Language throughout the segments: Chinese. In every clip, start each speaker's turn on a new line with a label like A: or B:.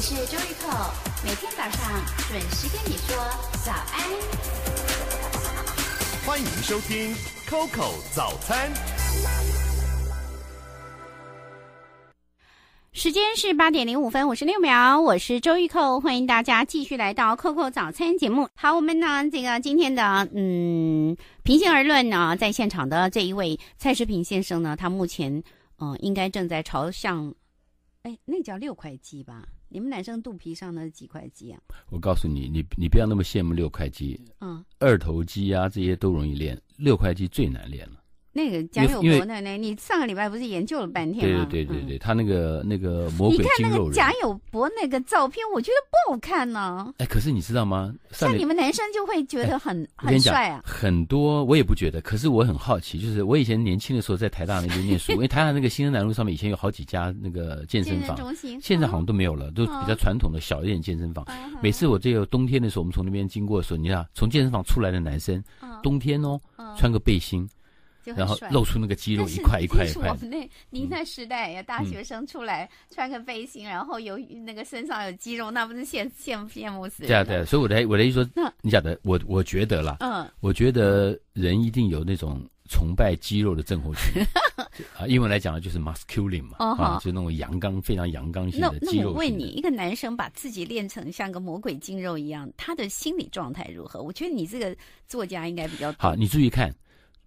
A: 我是周玉蔻，每天早上准时跟你说早安。欢迎收听 COCO 早餐。时间是八点零五分五十六秒，我是周玉蔻，欢迎大家继续来到 COCO 早餐节目。好，我们呢，这个今天的嗯，平心而论呢，在现场的这一位蔡世平先生呢，他目前嗯，应该正在朝向，哎，那叫六块鸡吧。你们男生肚皮上的几块肌啊？
B: 我告诉你，你你不要那么羡慕六块肌，嗯，二头肌啊这些都容易练，六块肌最难练了。
A: 那个蒋友博奶奶，你上个礼拜不是研究了半天吗？对对对
B: 对，他那个那个魔鬼肌肉你看那个贾
A: 友博那个照片，我觉得不好看呢。
B: 哎，可是你知道吗？像你们男
A: 生就会觉得很很帅啊。
B: 很多我也不觉得，可是我很好奇，就是我以前年轻的时候在台大那边念书，因为台大那个新生南路上面以前有好几家那个健身房，中心现在好像都没有了，都比较传统的小一点健身房。每次我这个冬天的时候，我们从那边经过的时候，你看从健身房出来的男生，冬天哦，穿个背心。然后露出那个肌肉一块一块。我们
A: 那您那时代呀，大学生出来穿个背心，然后有那个身上有肌肉，那不是羡羡羡慕死。对啊，对啊，
B: 所以我的我的意思说，你晓得，我我觉得啦，嗯，我觉得人一定有那种崇拜肌肉的症候群 啊，英文来讲呢就是 masculine 嘛，啊，就那种阳刚非常阳刚型的肌肉那那我问
A: 你，一个男生把自己练成像个魔鬼肌肉一样，他的心理状态如何？我觉得你这个作家应该比较
B: 好。你注意看。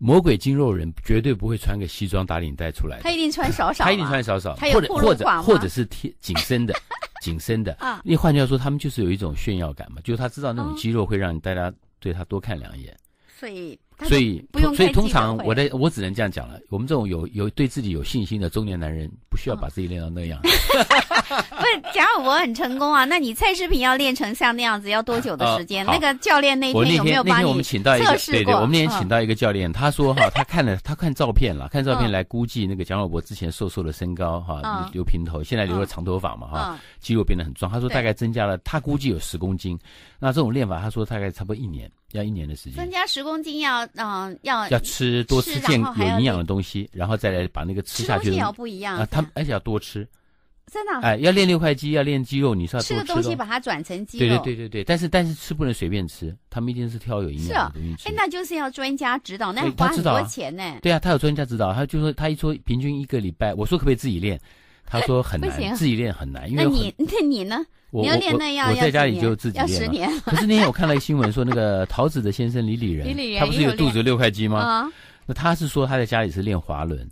B: 魔鬼精肉人绝对不会穿个西装打领带出来的，他一定穿少少，他一定穿少少，或者或者或者是贴紧身的，紧身的啊。你换句话说，他们就是有一种炫耀感嘛，就是他知道那种肌肉会让大家对他多看两眼，
A: 所以所以所以通常我
B: 的我只能这样讲了。我们这种有有对自己有信心的中年男人，不需要把自己练到那样。
A: 不，是，贾小博很成功啊！那你蔡世平要练成像那样子，要多久的时间？那个教练那天有没有帮你个，对对，我们那天请到
B: 一个教练，他说哈，他看了他看照片了，看照片来估计那个蒋老博之前瘦瘦的身高哈，留平头，现在留了长头发嘛哈，肌肉变得很壮。他说大概增加了，他估计有十公斤。那这种练法，他说大概差不多一年，要一年的时间。增
A: 加十公斤要嗯要要
B: 吃多吃健有营养的东西，然后再来把那个吃下去。东西要不一样啊，他而且要多吃。真的哎，要练六块肌，要练肌肉，你是要吃的东西把它
A: 转成肌肉。对对
B: 对对对，但是但是吃不能随便吃，他们一定是挑有营养的东西吃。哎，
A: 那就是要专家指导，那花很多钱呢。对啊，
B: 他有专家指导，他就说他一说平均一个礼拜，我说可不可以自己练，他说很难，自己练很难。那你
A: 那你呢？我要练那样，我在家里就自己练。可是
B: 那天我看了新闻，说那个桃子的先生李李仁，他不是有肚子六块肌吗？那他是说他在家里是练滑轮。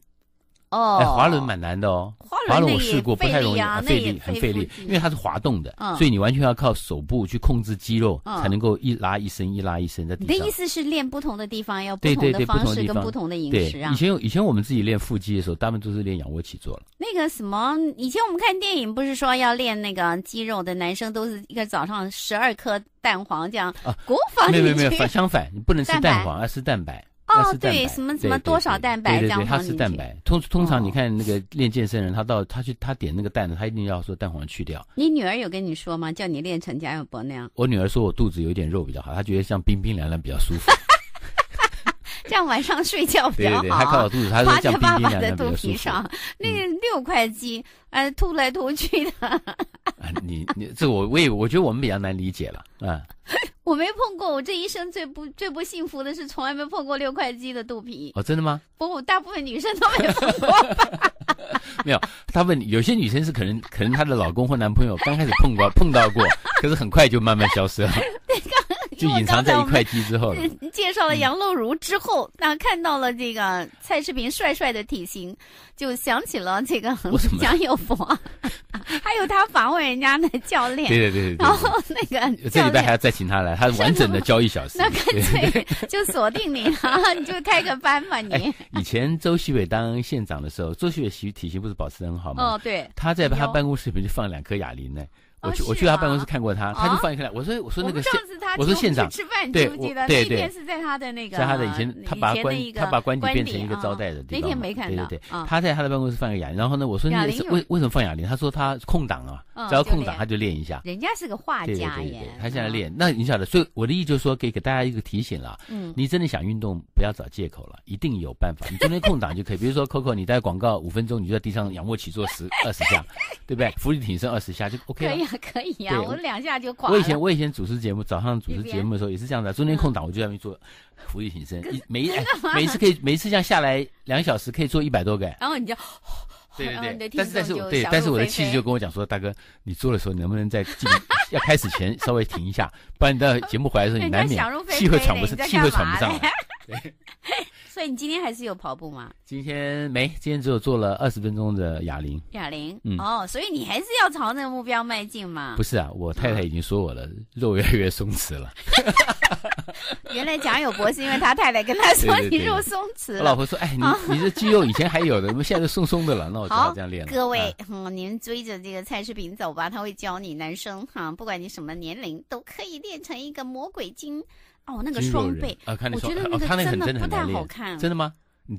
B: 哦，哎，滑轮蛮难的哦。滑轮我试过，不太容易，费力很费力，因为它是滑动的，所以你完全要靠手部去控制肌肉，才能够一拉一伸，一拉一伸的。你的意思
A: 是练不同的地方要不同的方式跟不同的饮食啊？以前
B: 以前我们自己练腹肌的时候，大部分都是练仰卧起坐了。
A: 那个什么，以前我们看电影不是说要练那个肌肉的男生，都是一个早上十二颗蛋黄这样啊？国防没有没有反相
B: 反，你不能吃蛋黄，要吃蛋白。哦，对，什么什么多少蛋白？对对对，它是蛋白。通通常你看那个练健身人，他到他去他点那个蛋的，他一定要说蛋黄去掉。
A: 你女儿有跟你说吗？叫你练成贾又博那样？
B: 我女儿说我肚子有点肉比较好，她觉得像冰冰凉凉比较舒服。
A: 这样晚上睡觉比较好。趴在爸爸的肚皮上，那六块肌，呃，吐来吐去的。
B: 你你，这我我也我觉得我们比较难理解了嗯。
A: 我没碰过，我这一生最不最不幸福的是从来没碰过六块肌的肚皮。哦，真的吗？不，大部分女生都没有。
B: 没有，他问你，有些女生是可能可能她的老公或男朋友刚开始碰过碰到过，可是很快就慢慢消失了。对，就隐藏在一块肌之后，
A: 介绍了杨露如之后，那看到了这个蔡世平帅帅的体型，就想起了这个蒋有福，还有他访问人家的教练。对对对对。然后那个。这礼拜
B: 还要再请他来，他完整的教一小时。那干脆
A: 就锁定你了，你就开个班嘛你。
B: 以前周西伟当县长的时候，周西伟体体型不是保持的很好吗？哦对。他在他办公室里面就放两颗哑铃呢。我去我去他办公室看过他，他就放一个我说我说那个，我说县长，对我对对，那天是
A: 在他的那个，在他的以前，他把关，他把官邸变成一个招
B: 待的地方。那天没看到，对对对，他在他的办公室放个哑铃。然后呢，我说那是为为什么放哑铃？他说他空档啊，只要空档他就练一下。人
A: 家是个画家对，他现在练。
B: 那你晓得，所以我的意思就是说，给给大家一个提醒了。嗯，你真的想运动，不要找借口了，一定有办法。你中间空档就可以，比如说 Coco，你在广告五分钟，你就在地上仰卧起坐十二十下，对不对？伏地挺身二十下就 OK 了。
A: 可以呀，我两下就垮。我以前我以
B: 前主持节目，早上主持节目的时候也是这样的，中间空档我就在那边做，腹式挺深。每一 每一次可以，每一次这样下来两小时可以做一百多个。
A: 然后你就，对 对对，但是但是对，但是我的气质就
B: 跟我讲说，大哥，你做的时候能不能在要开始前稍微停一下，不然你到节目回来的时候你难免气会喘不上，气会喘不上。来。
A: 所以你今天还是有跑步吗？
B: 今天没，今天只有做了二十分钟的哑铃。
A: 哑铃，嗯，哦，所以你还是要朝那个目标迈进嘛。不
B: 是啊，我太太已经说我了，肉越来越松弛了。
A: 原来蒋友博是因为他太太跟他说你肉松弛，我老婆
B: 说，哎，你你这肌肉以前还有的，怎么现在松松的了？那我只好这样练了。各
A: 位，嗯，您追着这个蔡世平走吧，他会教你，男生哈，不管你什么年龄，都可以练成一个魔鬼精。哦，那个双倍啊，我觉得那个真的不太好看，真的吗？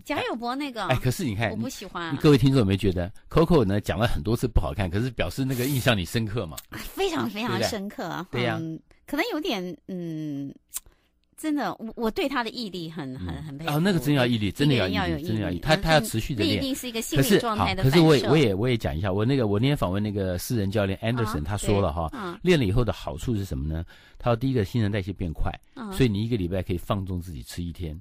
A: 贾友博那个，哎，可
B: 是你看，我不喜欢。各位听众有没有觉得 Coco 呢？讲了很多次不好看，可是表示那个印象你深刻嘛？
A: 非常非常深刻啊！对呀，可能有点嗯。真的，我我对他的毅力很很很佩服。哦，
B: 那个真要毅力，真的要要有真的要，他他要持续的练，可是一个心理状态的可是我也我也我也讲一下，我那个我那天访问那个私人教练 Anderson，他说了哈，练了以后的好处是什么呢？他说第一个新陈代谢变快，所以你一个礼拜可以放纵自己吃一天。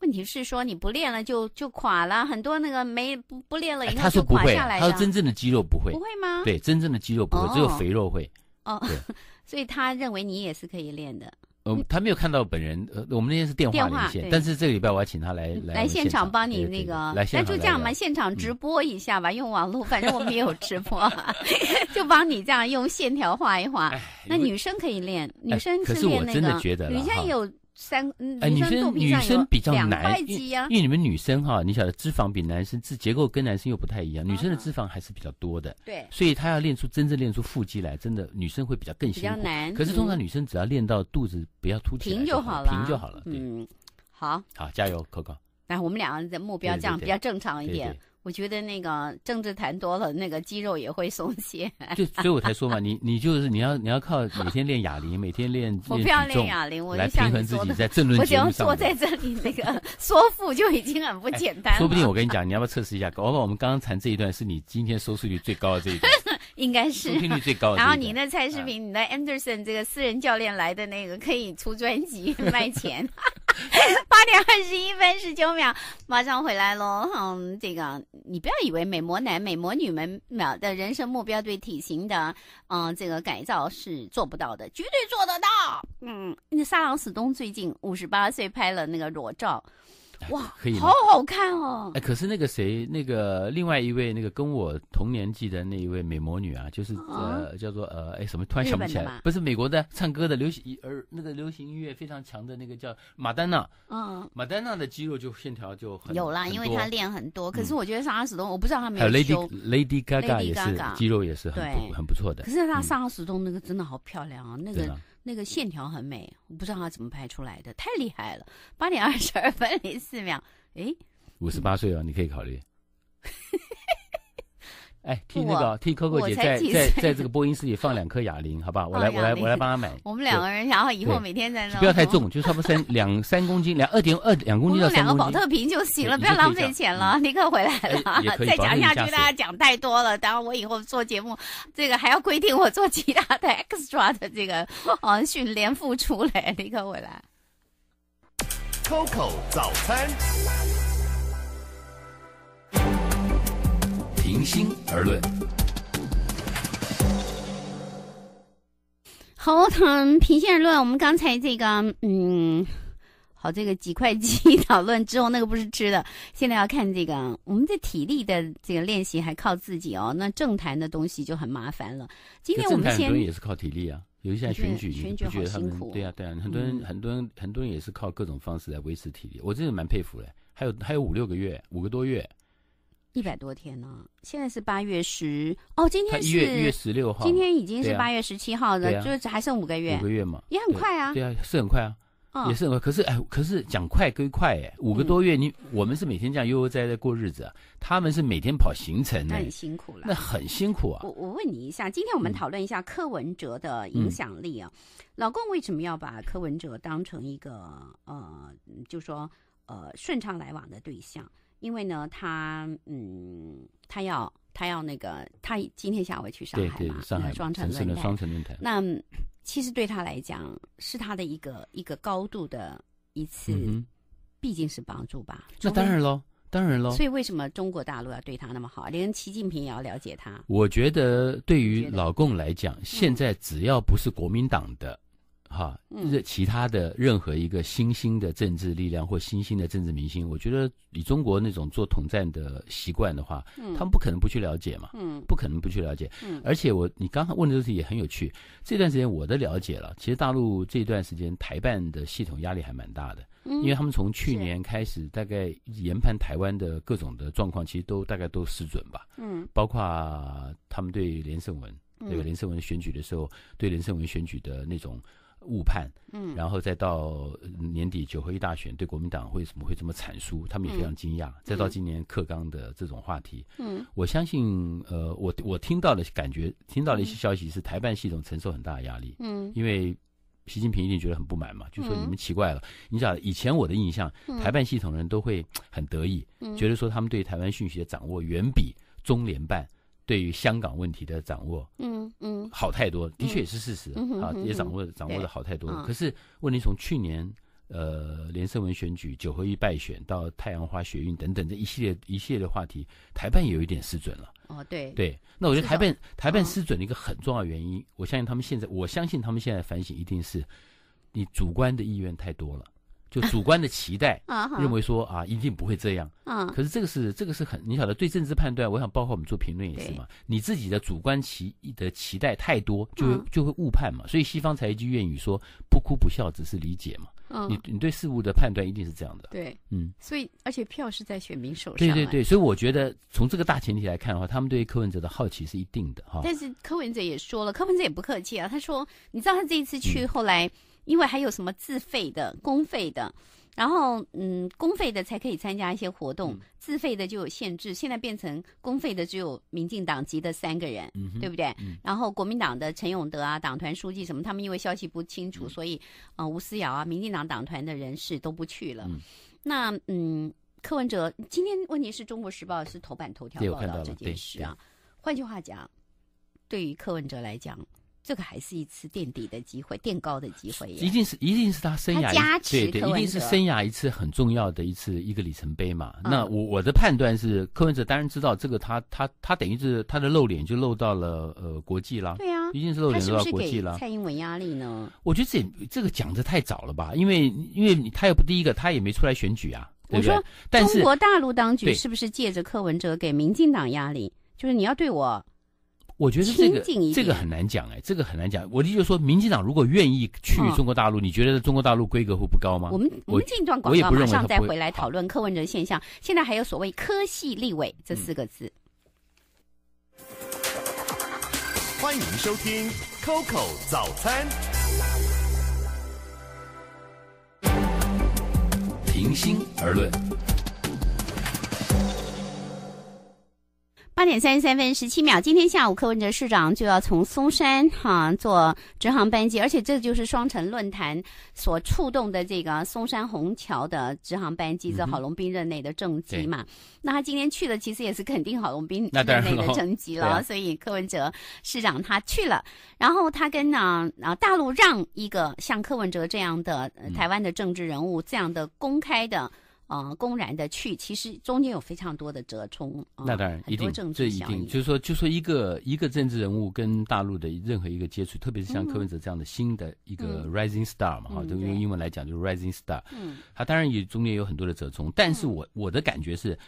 A: 问题是说你不练了就就垮了，很多那个没不不练了，他说不会，他说真
B: 正的肌肉不会，不会吗？对，真正的肌肉不会，只有肥肉会。哦，
A: 所以他认为你也是可以练
B: 的。呃，他没有看到本人，呃，我们那天是电话，但是这个礼拜我要请他来来现场，来现场
A: 帮你那个，那就这样吧，现场直播一下吧，用网络，反正我们也有直播，就帮你这样用线条画一画，那女生可以练，女生可以练那个，女生有。三哎，女生女生比较难，因为
B: 你们女生哈，你晓得脂肪比男生，是结构跟男生又不太一样，女生的脂肪还是比较多的，对，所以她要练出真正练出腹肌来，真的女生会比较更难。可是通常女生只要练到肚子不要凸起来就好了，平就好了，
A: 对，好，
B: 好加油，Coco。
A: 那我们两个人的目标这样比较正常一点。我觉得那个政治谈多了，那个肌肉也会松懈。就所以我才
B: 说嘛，你你就是你要你要靠每天练哑铃，每天练。我不要练哑铃，我就平衡自己在政论节目上我只要
A: 坐在这里，那个 说服就已经很不简单。说不定我
B: 跟你讲，你要不要测试一下？恐怕我们刚刚谈这一段是你今天收视率最高的这一段，
A: 应该是收率最高的。然后你那蔡世平，你的 Anderson 这个私人教练来的那个，可以出专辑卖钱。八点二十一分十九秒，马上回来喽。嗯，这个你不要以为美魔男、美魔女们秒的人生目标对体型的，嗯，这个改造是做不到的，绝对做得到。嗯，那萨朗·史东最近五十八岁拍了那个裸照。哇，可以，好好看哦！哎，
B: 可是那个谁，那个另外一位，那个跟我同年纪的那一位美魔女啊，就是呃，叫做呃，哎，什么？突然想不起来，不是美国的，唱歌的，流行而那个流行音乐非常强的那个叫马丹娜。嗯，马丹娜的肌肉就线条就很有啦，因为她练
A: 很多。可是我觉得上二十顿，我不知道她没有有
B: Lady Gaga 也是肌肉也是很不很不错的。可是她上
A: 二十顿那个真的好漂亮啊，那个。那个线条很美，我不知道他怎么拍出来的，太厉害了。八点二十二分 零四秒，哎，
B: 五十八岁啊，你可以考虑。哎，替那个替 Coco 姐在在在这个播音室里放两颗哑铃，好吧，我来我来我来帮他买。我们
A: 两个人，然后以后每天在那不要太
B: 重，就差不多三 两三公斤，两二点二两公斤到两公斤。两个保特
A: 瓶就行了，不要浪费钱了。立刻回来了，再讲下去大家讲太多了。等我以后做节目，这个还要规定我做其他的 extra 的这个呃训练付出嘞。立刻回来
B: ，Coco 早餐。平心而论，
A: 好，我们平心而论。我们刚才这个，嗯，好，这个几块鸡讨论之后，那个不是吃的。现在要看这个，我们这体力的这个练习还靠自己哦。那政坛的东西就很麻烦了。今天我政很多人也
B: 是靠体力啊，有一些选举，选举很，苦。对啊对啊，很多人，很多人，很多人也是靠各种方式来维持体力。我真的蛮佩服的。还有还有五六个月，五个多月。
A: 一百多天呢，现在是八月十哦，今天一月一月十六号，今天已经是八月十七号了，就还剩五个月，五个月嘛，也很快啊。对
B: 啊，是很快啊，也是。很快。可是哎，可是讲快归快，哎，五个多月，你我们是每天这样悠悠哉哉过日子，他们是每天跑行程那很辛苦了，那很辛苦啊。我
A: 我问你一下，今天我们讨论一下柯文哲的影响力啊，老公为什么要把柯文哲当成一个呃，就说呃顺畅来往的对象？因为呢，他嗯，他要他要那个，他今天下午去上海嘛，双城论坛。那其实对他来讲，是他的一个一个高度的一次，毕竟是帮助吧。那当然
B: 喽，当然咯。所以为
A: 什么中国大陆要对他那么好？连习近平也要了解他。
B: 我觉得对于老共来讲，现在只要不是国民党的。哈，就是其他的任何一个新兴的政治力量或新兴的政治明星，我觉得以中国那种做统战的习惯的话，他们不可能不去了解嘛，嗯，不可能不去了解。嗯，而且我你刚才问的都是也很有趣。这段时间我的了解了，其实大陆这段时间台办的系统压力还蛮大的，因为他们从去年开始，大概研判台湾的各种的状况，其实都大概都失准吧，嗯，包括他们对连胜文，对连胜文选举的时候，对连胜文选举的那种。误判，嗯，然后再到年底九合一大选，对国民党为什么会这么惨输，他们也非常惊讶。再到今年克刚的这种话题，嗯，我相信，呃，我我听到的感觉，听到的一些消息是台办系统承受很大的压力，嗯，因为习近平一定觉得很不满嘛，就说你们奇怪了。你想以前我的印象，台办系统的人都会很得意，觉得说他们对台湾讯息的掌握远比中联办。对于香港问题的掌握，嗯嗯，好太多，的确也是事实啊，也掌握掌握的好太多。可是，问题从去年呃，连胜文选举九合一败选到太阳花学运等等这一系列一系列的话题，台办有一点失准了。哦，对对，那我觉得台办台办失准的一个很重要原因，我相信他们现在我相信他们现在反省一定是你主观的意愿太多了。就主观的期待，认为说啊，一定不会这样。啊，可是这个是这个是很，你晓得对政治判断，我想包括我们做评论也是嘛。你自己的主观期的期待太多，就会就会误判嘛。所以西方才一句谚语说：“不哭不笑，只是理解嘛。”你你对事物的判断一定是这样的。对，嗯，
A: 所以而且票是在选民手上。对对对，
B: 所以我觉得从这个大前提来看的话，他们对柯文哲的好奇是一定的哈。但是
A: 柯文哲也说了，柯文哲也不客气啊，他说：“你知道他这一次去后来。”因为还有什么自费的、公费的，然后嗯，公费的才可以参加一些活动，自费的就有限制。现在变成公费的只有民进党籍的三个人，对不对？然后国民党的陈永德啊，党团书记什么，他们因为消息不清楚，所以啊，吴思瑶啊，民进党党团的人士都不去了。那嗯，柯文哲今天问题是中国时报是头版头条报道这件事啊。换句话讲，对于柯文哲来讲。这个还是一次垫底的机会，垫高的机会，一定
B: 是，一定是他生涯对对，一定是生涯一次很重要的一次一个里程碑嘛。那我我的判断是，柯文哲当然知道这个，他他他等于是他的露脸就露到了呃国际啦，对啊，一定是露脸露到国际了。蔡
A: 英文压力呢？
B: 我觉得这这个讲的太早了吧，因为因为他又不第一个，他也没出来选举啊。我说，中国大
A: 陆当局是不是借着柯文哲给民进党压力，就是你要对我？
B: 我觉得这个这个很难讲哎，这个很难讲。我的意思说，民进党如果愿意去中国大陆，你觉得中国大陆规格会不高吗？我们我们进一段广告，马上再回来
A: 讨论柯文哲现象。现在还有所谓“科系立委”这四个字。
B: 欢迎收听 Coco 早餐。平心而论。
A: 八点三十三分十七秒，今天下午柯文哲市长就要从松山哈坐直航班机，而且这就是双城论坛所触动的这个松山虹桥的直航班机，这郝龙斌任内的政绩嘛？那他今天去了，其实也是肯定郝龙斌任内的政绩了。所以柯文哲市长他去了，然后他跟呢啊大陆让一个像柯文哲这样的台湾的政治人物这样的公开的。啊，公然的去，其实中间有非常多的折冲。
B: 那当然，一定，这一定，就是说，就说一个一个政治人物跟大陆的任何一个接触，特别是像柯文哲这样的新的一个 rising star 嘛，哈，都用英文来讲就是 rising star。嗯，他当然也中间有很多的折冲，但是我我的感觉是。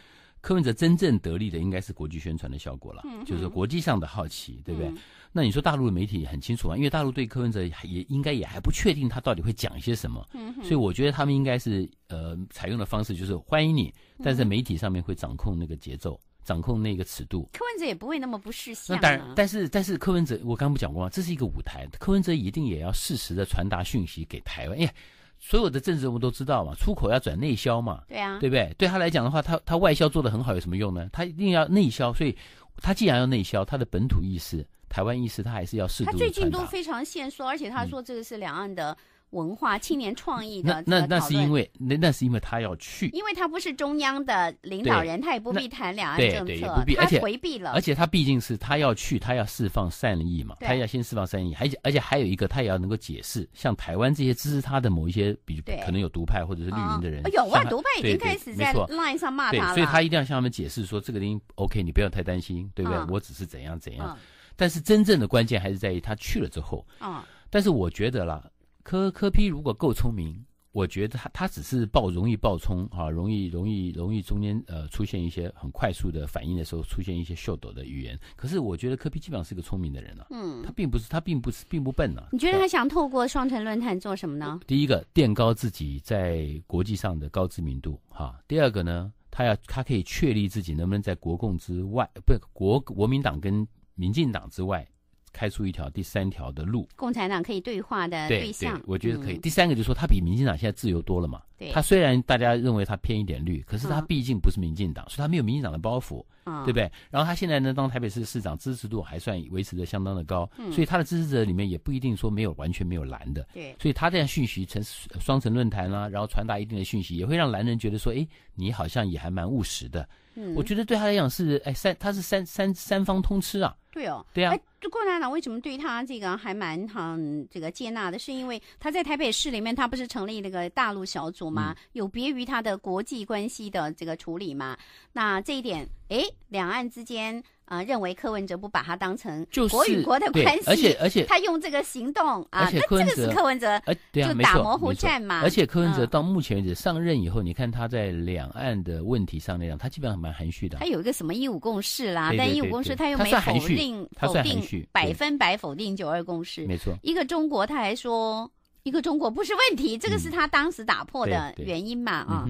B: 柯文哲真正得利的应该是国际宣传的效果了，就是国际上的好奇，对不对？那你说大陆的媒体很清楚啊，因为大陆对柯文哲也应该也还不确定他到底会讲一些什么，所以我觉得他们应该是呃采用的方式就是欢迎你，但是媒体上面会掌控那个节奏，掌控那个尺度。
A: 柯文哲也不会那么不示现。那当然，但是
B: 但是柯文哲，我刚不讲过吗？这是一个舞台，柯文哲一定也要适时的传达讯息给台湾。哎。所有的政治人物都知道嘛，出口要转内销嘛，对啊，对不对？对他来讲的话，他他外销做的很好，有什么用呢？他一定要内销，所以他既然要内销，他的本土意识、台湾意识，他还是要试图他最近都非
A: 常限缩，而且他说这个是两岸的。文化青年创意的那那是因
B: 为那那是因为他要去，
A: 因为他不是中央的领导人，他也不必谈两岸政策，他回避了。而且他
B: 毕竟是他要去，他要释放善意嘛，他要先释放善意。而且而且还有一个，他也要能够解释，像台湾这些支持他的某一些比可能有独派或者是绿营的人，有啊，独派已经开始在 line 上骂他了。所以，他一定要向他们解释说，这个东西 OK，你不要太担心，对不对？我只是怎样怎样。但是，真正的关键还是在于他去了之后。嗯，但是我觉得啦。柯柯批如果够聪明，我觉得他他只是暴容易暴冲啊，容易容易容易中间呃出现一些很快速的反应的时候出现一些秀逗的语言。可是我觉得柯批基本上是个聪明的人了，嗯，他并不是他并不是并不笨呢。
A: 你觉得他想透过双城论坛做什么呢？
B: 第一个垫高自己在国际上的高知名度哈，第二个呢，他要他可以确立自己能不能在国共之外，不国国民党跟民进党之外。开出一条第三条的路，
A: 共产党可以对话的对象，我觉得可以。第
B: 三个就是说，他比民进党现在自由多了嘛。他虽然大家认为他偏一点绿，可是他毕竟不是民进党，所以他没有民进党的包袱，对不对？然后他现在呢，当台北市市长，支持度还算维持的相当的高，所以他的支持者里面也不一定说没有完全没有蓝的。对，所以他这样讯息，成双层论坛啦，然后传达一定的讯息，也会让蓝人觉得说，哎，你好像也还蛮务实的。我觉得对他来讲是，哎，三，他是三三三方通吃啊。对哦，对啊。
A: 共产党为什么对他这个还蛮好？这个接纳的，是因为他在台北市里面，他不是成立那个大陆小组吗？有别于他的国际关系的这个处理嘛？那这一点，哎，两岸之间。啊，认为柯文哲不把他当成国与国的关系，对，而且他用这个行动啊，那这个是柯文哲，就打模糊战嘛。而且柯文哲
B: 到目前为止上任以后，你看他在两岸的问题上那样，他基本上蛮含蓄的。他
A: 有一个什么一五共识啦，但一五共识他又没否定，否定百分百否定九二共识，没错。一个中国，他还说一个中国不是问题，这个是他当时打破的原因嘛啊。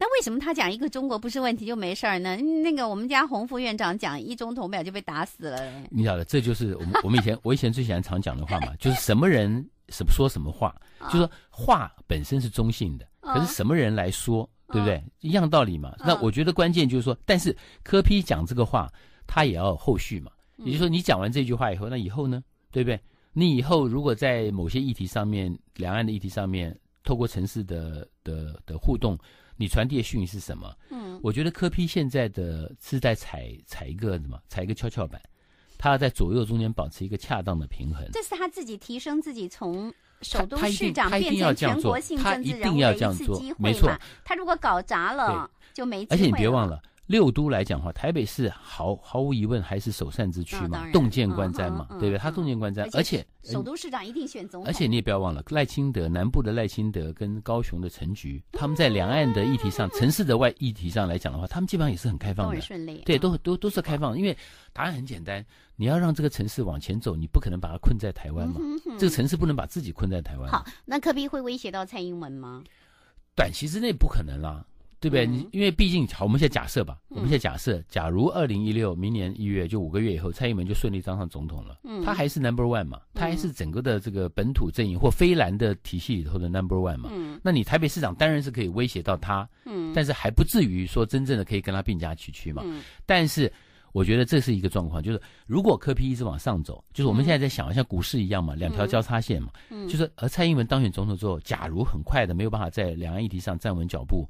A: 那为什么他讲一个中国不是问题就没事儿呢？那个我们家洪副院长讲一中同表就被打死了。
B: 你晓得，这就是我们我们以前我以前最喜欢常讲的话嘛，就是什么人什么说什么话，就说话本身是中性的，可是什么人来说，对不对？一样道理嘛。那我觉得关键就是说，但是柯批讲这个话，他也要后续嘛。也就是说，你讲完这句话以后，那以后呢，对不对？你以后如果在某些议题上面，两岸的议题上面，透过城市的的的互动。你传递的讯是什么？嗯，我觉得科批现在的是在踩踩一个什么？踩一个跷跷板，他在左右中间保持一个恰当的平衡。这
A: 是他自己提升自己，从首都市长变成全国性政治人物的一次机会，没错。他如果搞砸了，就没机会而且你别忘
B: 了。六都来讲的话，台北是毫毫无疑问还是首善之区嘛，洞见观瞻嘛，对不对？他洞见观瞻，而且首都
A: 市长一定选总统。而且
B: 你也不要忘了，赖清德南部的赖清德跟高雄的陈局，他们在两岸的议题上、城市的外议题上来讲的话，他们基本上也是很开放的，对，都都都是开放。因为答案很简单，你要让这个城市往前走，你不可能把它困在台湾嘛，这个城市不能把自己困在台湾。好，
A: 那可比会威胁到蔡英文吗？
B: 短期之内不可能啦。对不对？你因为毕竟好，我们现在假设吧，我们现在假设，假如二零一六明年一月就五个月以后，蔡英文就顺利当上总统了，嗯，他还是 number one 嘛，他还是整个的这个本土阵营或非蓝的体系里头的 number one 嘛，嗯，那你台北市长当然是可以威胁到他，嗯，但是还不至于说真正的可以跟他并驾齐驱嘛，嗯，但是我觉得这是一个状况，就是如果科批一直往上走，就是我们现在在想像股市一样嘛，两条交叉线嘛，嗯，就是而蔡英文当选总统之后，假如很快的没有办法在两岸议题上站稳脚步。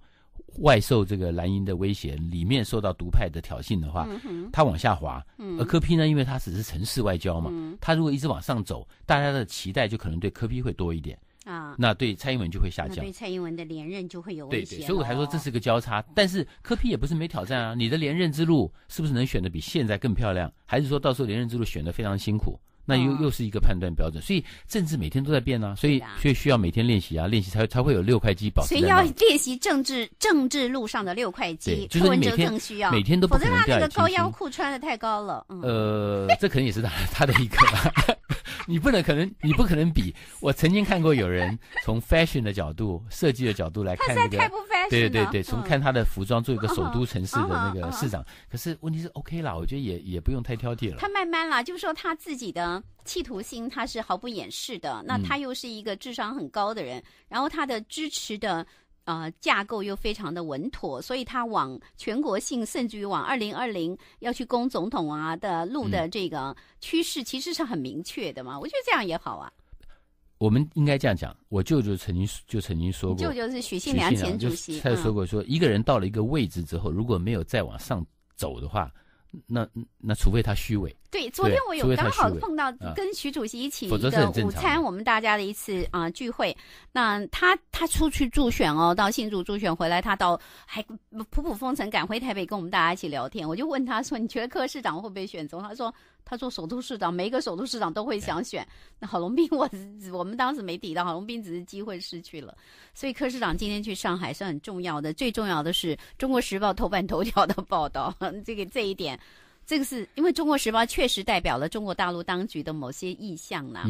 B: 外受这个蓝营的威胁，里面受到独派的挑衅的话，他往下滑；而柯 P 呢，因为他只是城市外交嘛，他如果一直往上走，大家的期待就可能对柯 P 会多一点啊。那对蔡英文就会下降，对
A: 蔡英文的连任就会有问题。所以我才说
B: 这是个交叉。但是柯 P 也不是没挑战啊，你的连任之路是不是能选的比现在更漂亮？还是说到时候连任之路选的非常辛苦？那又又是一个判断标准，所以政治每天都在变啊，所以所以需要每天练习啊，练习才才会有六块肌保持。所以要
A: 练习政治政治路上的六块肌，就是你每天每天都不否则他这个高腰裤穿的太高了，
B: 呃，这可能也是他 他的一个。你不能，可能你不可能比。我曾经看过有人从 fashion 的角度、设计的角度来看那个，对对对，从看他的服装做一个首都城市的那个市长。可是问题是 OK 啦，我觉得也也不用太挑剔了。他
A: 慢慢啦，就说他自己的企图心，他是毫不掩饰的。那他又是一个智商很高的人，然后他的支持的。呃，架构又非常的稳妥，所以他往全国性，甚至于往二零二零要去攻总统啊的路的这个趋势，其实是很明确的嘛。我觉得这样也好啊。
B: 我们应该这样讲，我舅舅曾经就曾经说过，舅舅
A: 是许信良前主席，他说过
B: 说，一个人到了一个位置之后，如果没有再往上走的话。那那除非他虚伪。对，昨天我有刚好碰到跟徐
A: 主席一起一个午餐，我们大家的一次啊聚会。那他他出去助选哦，到新竹助选回来，他到还普普风尘赶回台北，跟我们大家一起聊天。我就问他说：“你觉得柯市长会不会选中？”他说。他做首都市长，每一个首都市长都会想选。那郝龙斌，我我们当时没提到郝龙斌，只是机会失去了。所以柯市长今天去上海是很重要的，最重要的是《中国时报》头版头条的报道。这个这一点，这个是因为《中国时报》确实代表了中国大陆当局的某些意向呢。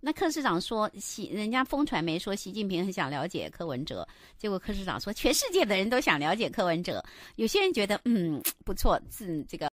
A: 那柯市长说，习人家疯传媒说习近平很想了解柯文哲，结果柯市长说，全世界的人都想了解柯文哲。有些人觉得，嗯，不错，自这个。